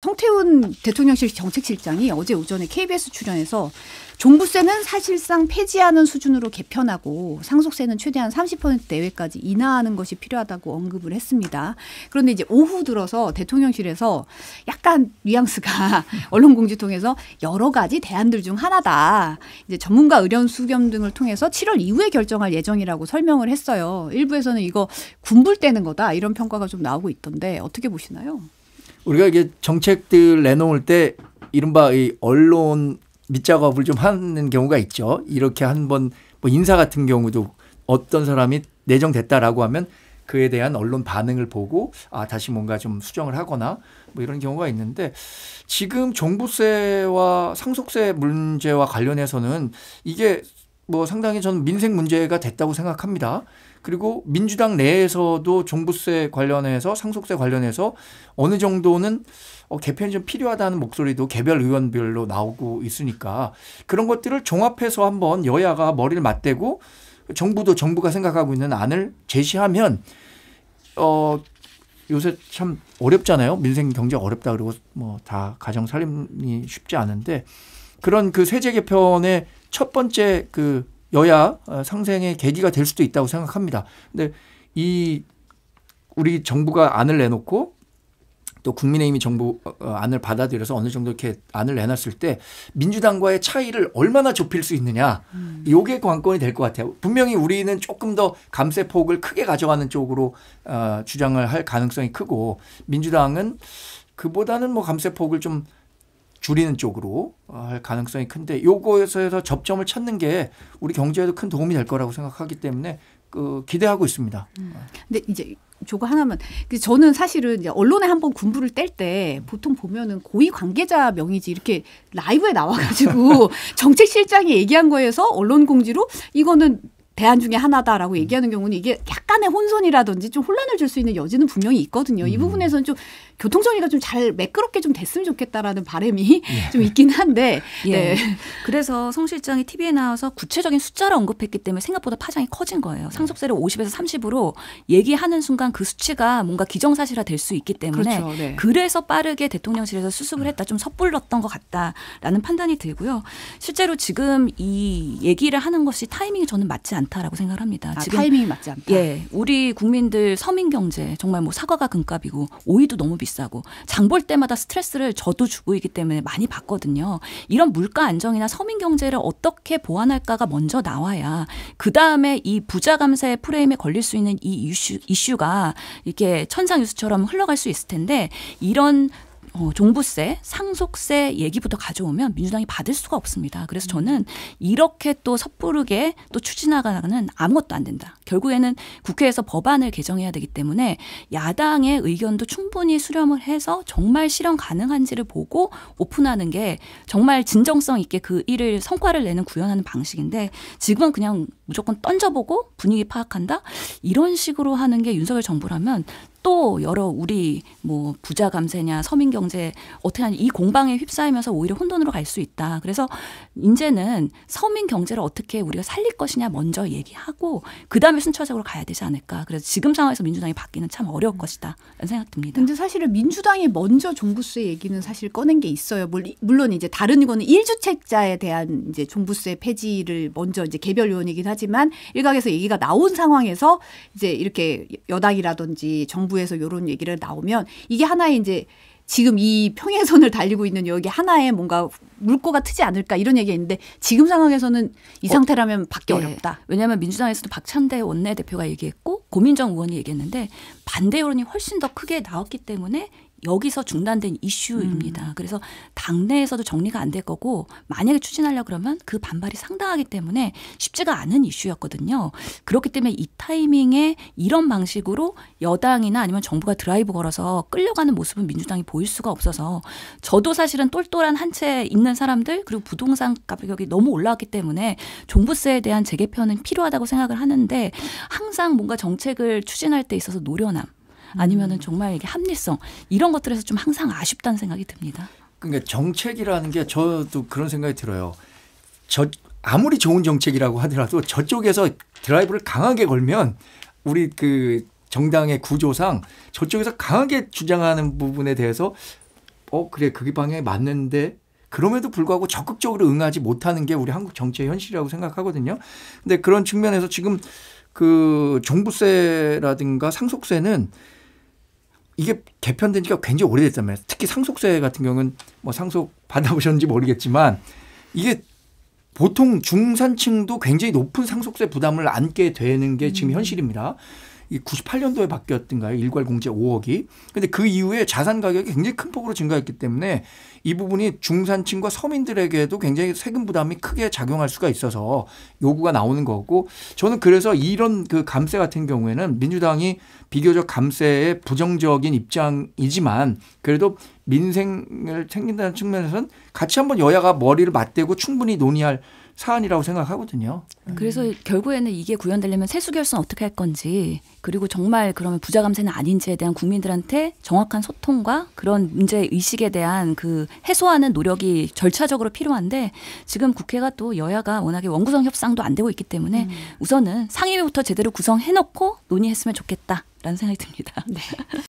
성태훈 대통령실 정책실장이 어제 오전에 KBS 출연해서 종부세는 사실상 폐지하는 수준으로 개편하고 상속세는 최대한 30% 내외까지 인하하는 것이 필요하다고 언급을 했습니다. 그런데 이제 오후 들어서 대통령실에서 약간 뉘앙스가 언론 공지 통해서 여러 가지 대안들 중 하나다. 이제 전문가 의견 수렴 등을 통해서 7월 이후에 결정할 예정이라고 설명을 했어요. 일부에서는 이거 군불 떼는 거다 이런 평가가 좀 나오고 있던데 어떻게 보시나요? 우리가 이게 정책들 내놓을 때 이른바 이 언론 밑작업을 좀 하는 경우가 있죠. 이렇게 한번 뭐 인사 같은 경우도 어떤 사람이 내정됐다라고 하면 그에 대한 언론 반응을 보고 아 다시 뭔가 좀 수정을 하거나 뭐 이런 경우가 있는데 지금 종부세와 상속세 문제와 관련해서는 이게 뭐 상당히 저는 민생 문제가 됐다고 생각합니다. 그리고 민주당 내에서도 종부세 관련해서 상속세 관련해서 어느 정도는 어, 개편이 좀 필요하다는 목소리도 개별 의원별로 나오고 있으니까 그런 것들을 종합해서 한번 여야가 머리를 맞대고 정부도 정부가 생각하고 있는 안을 제시하면 어 요새 참 어렵잖아요. 민생 경제 어렵다 그러고 뭐 다 가정 살림이 쉽지 않은데 그런 그 세제 개편의 첫 번째 그 여야 어, 상생의 계기가 될 수도 있다고 생각합니다. 근데 이 우리 정부가 안을 내놓고 또 국민의힘이 정부 어, 어, 안을 받아들여서 어느 정도 이렇게 안을 내놨을 때 민주당과의 차이를 얼마나 좁힐 수 있느냐 음. 요게 관건이 될 것 같아요. 분명히 우리는 조금 더 감세 폭을 크게 가져가는 쪽으로 어, 주장을 할 가능성이 크고 민주당은 그보다는 뭐 감세 폭을 좀 줄이는 쪽으로 어, 할 가능성이 큰데 요거에서 접점을 찾는 게 우리 경제에도 큰 도움이 될 거라고 생각하기 때문에 그 기대하고 있습니다. 음. 어. 근데 이제 저거 하나만. 그 저는 사실은 이제 언론에 한번 군부를 뗄 때 보통 보면은 고위 관계자 명의지 이렇게 라이브에 나와가지고 정책실장이 얘기한 거에서 언론 공지로 이거는 대안 중에 하나다라고 음. 얘기하는 경우는 이게 약간의 혼선이라든지 좀 혼란을 줄 수 있는 여지는 분명히 있거든요. 음. 이 부분에서는 좀 교통 정리가 좀 잘 매끄럽게 좀 됐으면 좋겠다라는 바람이 예. 좀 있긴 한데 예. 네. 그래서 성 실장이 TV에 나와서 구체적인 숫자를 언급했기 때문에 생각보다 파장이 커진 거예요. 네. 상속세를 50에서 30으로 얘기하는 순간 그 수치가 뭔가 기정사실화 될 수 있기 때문에 그렇죠. 네. 그래서 빠르게 대통령실에서 수습을 음. 했다. 좀 섣불렀던 것 같다라는 판단이 들고요. 실제로 지금 이 얘기를 하는 것이 타이밍이 저는 맞지 않다. 않다라고 생각을 합니다. 아, 지금 타이밍이 맞지 않다. 예, 우리 국민들 서민 경제 정말 뭐 사과가 금값이고 오이도 너무 비싸고 장 볼 때마다 스트레스를 저도 주고 있기 때문에 많이 받거든요. 이런 물가 안정이나 서민 경제를 어떻게 보완할까가 먼저 나와야 그 다음에 이 부자 감세 프레임에 걸릴 수 있는 이 이슈, 이슈가 이렇게 천상 유수처럼 흘러갈 수 있을 텐데 이런 어, 종부세, 상속세 얘기부터 가져오면 민주당이 받을 수가 없습니다. 그래서 음. 저는 이렇게 또 섣부르게 또 추진하가는 아무것도 안 된다. 결국에는 국회에서 법안을 개정해야 되기 때문에 야당의 의견도 충분히 수렴을 해서 정말 실현 가능한지를 보고 오픈하는 게 정말 진정성 있게 그 일을 성과를 내는 구현하는 방식인데 지금은 그냥 무조건 던져보고 분위기 파악한다 이런 식으로 하는 게 윤석열 정부라면 또 여러 우리 뭐 부자 감세냐 서민 경제 어떻게 하냐 이 공방에 휩싸이면서 오히려 혼돈으로 갈 수 있다. 그래서 이제는 서민 경제를 어떻게 우리가 살릴 것이냐 먼저 얘기하고 그 다음에 순차적으로 가야 되지 않을까. 그래서 지금 상황에서 민주당이 바뀌는참 어려울 음. 것이다. 라는 생각 듭니다. 근데 사실은 민주당이 먼저 종부세 얘기는 사실 꺼낸 게 있어요. 물론 이제 다른 이 거는 일주택자에 대한 이제 종부세 폐지를 먼저 이제 개별 의원이긴 하지만 하지만 일각에서 얘기가 나온 상황에서 이제 이렇게 여당이라든지 정부에서 이런 얘기를 나오면 이게 하나의 이제 지금 이 평행선을 달리고 있는 여기 하나의 뭔가 물꼬가 트지 않을까 이런 얘기가 있는데 지금 상황에서는 이 어, 상태라면 받기 예. 어, 렵다 왜냐하면 민주당에서도 박찬대 원내대표가 얘기했고 고민정 의원이 얘기했는데 반대 여론이 훨씬 더 크게 나왔기 때문에 여기서 중단된 이슈입니다. 음. 그래서 당내에서도 정리가 안 될 거고 만약에 추진하려 그러면 그 반발이 상당하기 때문에 쉽지가 않은 이슈였거든요. 그렇기 때문에 이 타이밍에 이런 방식으로 여당이나 아니면 정부가 드라이브 걸어서 끌려가는 모습은 민주당이 보일 수가 없어서 저도 사실은 똘똘한 한 채 있는 사람들 그리고 부동산 가격이 너무 올라왔기 때문에 종부세에 대한 재개편은 필요하다고 생각을 하는데 항상 뭔가 정책을 추진할 때 있어서 노련함 아니면은 음. 정말 이게 합리성 이런 것들에서 좀 항상 아쉽다는 생각이 듭니다. 그러니까 정책이라는 게 저도 그런 생각이 들어요. 저 아무리 좋은 정책이라고 하더라도 저쪽에서 드라이브를 강하게 걸면 우리 그 정당의 구조상 저쪽에서 강하게 주장하는 부분에 대해서 어 그래 그게 방향이 맞는데 그럼에도 불구하고 적극적으로 응하지 못하는 게 우리 한국 정치의 현실이라고 생각하거든요. 근데 그런 측면에서 지금 그 종부세라든가 상속세는 이게 개편된 지가 굉장히 오래됐잖아요. 특히 상속세 같은 경우는 뭐 상속 받아보셨는지 모르겠지만 이게 보통 중산층도 굉장히 높은 상속세 부담을 안게 되는 게 지금 음. 현실입니다. 98년도에 바뀌었던가요? 일괄 공제 5억이. 근데 그 이후에 자산 가격이 굉장히 큰 폭으로 증가했기 때문에 이 부분이 중산층과 서민들에게도 굉장히 세금 부담이 크게 작용할 수가 있어서 요구가 나오는 거고 저는 그래서 이런 그 감세 같은 경우에는 민주당이 비교적 감세에 부정적인 입장이지만 그래도 민생을 챙긴다는 측면에서는 같이 한번 여야가 머리를 맞대고 충분히 논의할 사안이라고 생각하거든요. 음. 그래서 결국에는 이게 구현되려면 세수 결선 어떻게 할 건지 그리고 정말 그러면 부자 감세는 아닌지에 대한 국민들한테 정확한 소통과 그런 문제 의식에 대한 그 해소하는 노력이 절차적으로 필요한데 지금 국회가 또 여야가 워낙에 원구성 협상도 안 되고 있기 때문에 음. 우선은 상임위부터 제대로 구성해 놓고 논의했으면 좋겠다라는 생각이 듭니다. 네.